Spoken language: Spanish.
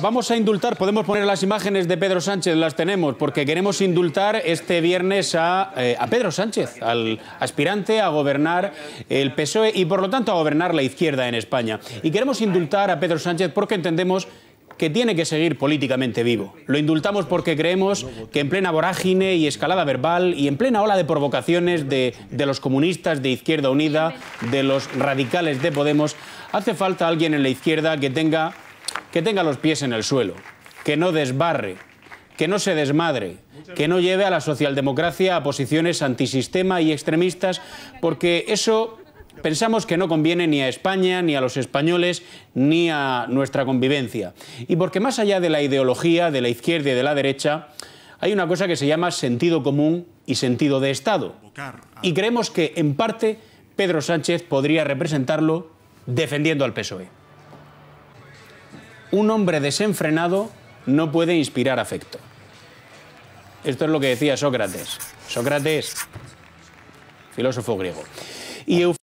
vamos a indultar, podemos poner las imágenes de Pedro Sánchez, las tenemos, porque queremos indultar este viernes a, eh, Pedro Sánchez, al aspirante a gobernar el PSOE y por lo tanto a gobernar la izquierda en España. Y queremos indultar a Pedro Sánchez porque entendemos que tiene que seguir políticamente vivo. Lo indultamos porque creemos que en plena vorágine y escalada verbal y en plena ola de provocaciones de, los comunistas de Izquierda Unida, de los radicales de Podemos, hace falta alguien en la izquierda que tenga que tenga los pies en el suelo, que no desbarre, que no se desmadre, que no lleve a la socialdemocracia a posiciones antisistema y extremistas, porque eso pensamos que no conviene ni a España, ni a los españoles, ni a nuestra convivencia. Y porque más allá de la ideología de la izquierda y de la derecha, hay una cosa que se llama sentido común y sentido de Estado. Y creemos que, en parte, Pedro Sánchez podría representarlo defendiendo al PSOE un hombre desenfrenado no puede inspirar afecto. Esto es lo que decía Sócrates. Sócrates, filósofo griego.